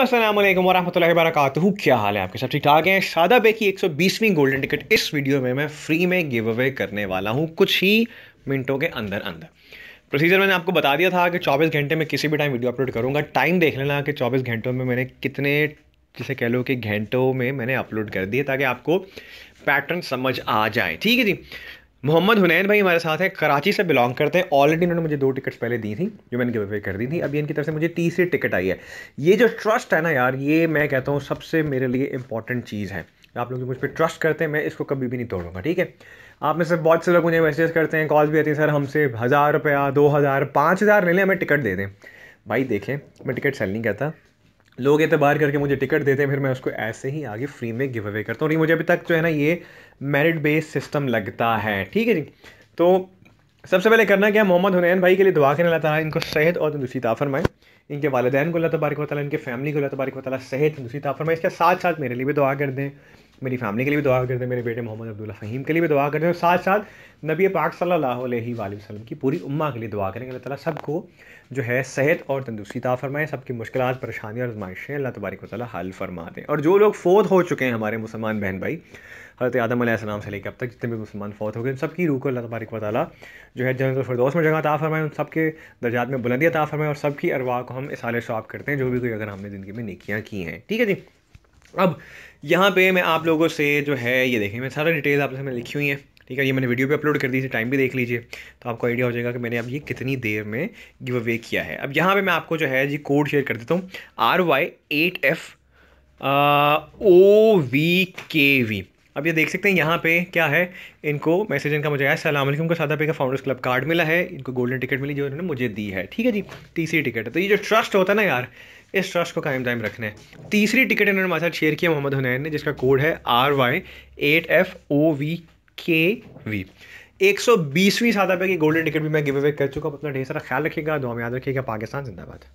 असलम वरह वरक क्या हाल है आपके साथ ठीक ठाक हैं बे की 120वीं गोल्डन टिकट इस वीडियो में मैं फ्री में गिव अवे करने वाला हूँ कुछ ही मिनटों के अंदर अंदर प्रोसीजर मैंने आपको बता दिया था कि 24 घंटे में किसी भी टाइम वीडियो अपलोड करूँगा टाइम देख लेना कि 24 घंटों में मैंने कितने जिसे कह लो कि घंटों में मैंने अपलोड कर दिए ताकि आपको पैटर्न समझ आ जाए ठीक है जी मोहम्मद हुनैन भाई हमारे साथ हैं कराची से बिलोंग करते हैं ऑलरेडी इन्होंने मुझे दो टिकट्स पहले दी थी जो मैंने गिव अवे कर दी थी अभी इनकी तरफ से मुझे तीसरी टिकट आई है ये जो ट्रस्ट है ना यार ये मैं कहता हूँ सबसे मेरे लिए इंपॉर्टेंट चीज़ है आप लोग मुझ पर ट्रस्ट करते हैं मैं इसको कभी भी नहीं तोड़ूंगा ठीक है आप में से बहुत से लोग मुझे मैसेज करते हैं कॉल भी आती है सर हमसे हज़ार रुपया दो हज़ार पाँच हज़ार ले लें हमें टिकट दे दें भाई देखें मैं टिकट सेल नहीं करता लोग एतबार करके मुझे टिकट देते हैं फिर मैं उसको ऐसे ही आगे फ्री में गिव अवे करता हूँ नहीं मुझे अभी तक जो है ना ये मेरिट बेस्ड सिस्टम लगता है ठीक है जी तो सबसे पहले करना क्या मोहम्मद हुनैन भाई के लिए दुआ करना अल्लाह ताला इनको सेहत और तंदुरुस्ती ताफरमाए इनके वालदेन को अल्लाह तबारक वाली इनके फैमिली को अल्लाह तबारक वाली सेहत तंदुरुस्ती ताफरमाए इसके साथ साथ मेरे लिए भी दुआ कर दें मेरी फैमिली के लिए भी दुआ कर दें मेरे बेटे मोहम्मद अब्दुल्ला फ़हीम के लिए भी दुआ कर दें और साथ साथ नबी पाक सल्लल्लाहु अलैहि वसल्लम की पूरी उम्मा के लिए दुआ करें अल्लाह ताला सबको जो है सेहत और तंदुरुस्ती ता फरमाए सबकी मुश्किल परेशानियाँ और आजमाइशें अल्लाह तबारक वाली हल फरमा दें और जो लोग फ़ौत हो चुके हैं हमारे मुसलमान बहन भाई हज़रत आदम आसमाम से लेकर अब तक जितने भी मुसलमान फ़ौत हो गए उन सबकी रूह को अल्लाह तबारक वाली जो है फरदोस में जगह ता फरमाए उन सबके दर्जात में बुलंदी ता फरमाए और सबकी अरवा को हम इसाले शॉप करते हैं जो भी कोई अगर हमने ज़िंदगी में निकियाँ की हैं ठीक है जी अब यहाँ पे मैं आप लोगों से जो है ये देखें मैं सारा डिटेल्स आप लोगों लिखी हुई हैं ठीक है ये मैंने वीडियो भी अपलोड कर दी थी टाइम भी देख लीजिए तो आपको आइडिया हो जाएगा कि मैंने अब ये कितनी देर में गिव अवे किया है अब यहाँ पर मैं आपको जो है जी कोड शेयर कर देता हूँ R Y eight F O V K V अब ये देख सकते हैं यहाँ पे क्या है इनको मैसेज इनका मुझे आया सलामकुम का सादा पे का फाउंडर्स क्लब कार्ड मिला है इनको गोल्डन टिकट मिली जो इन्होंने मुझे दी है ठीक है जी तीसरी टिकट है तो ये जो ट्रस्ट होता है ना यार इस ट्रस्ट को कायम दायम रखना है तीसरी टिकट इन्होंने हमारे साथ शेयर किया मोहम्मद हुनैन ने जिसका कोड है R Y eight F O V K V एक सौ बीसवीं सादा पे की गोल्डन टिकट भी मैं गिव अवे कर चुका हूँ अपना ढेर सारा ख्याल रखिएगा दो में याद रखिएगा पाकिस्तान जिंदाबाद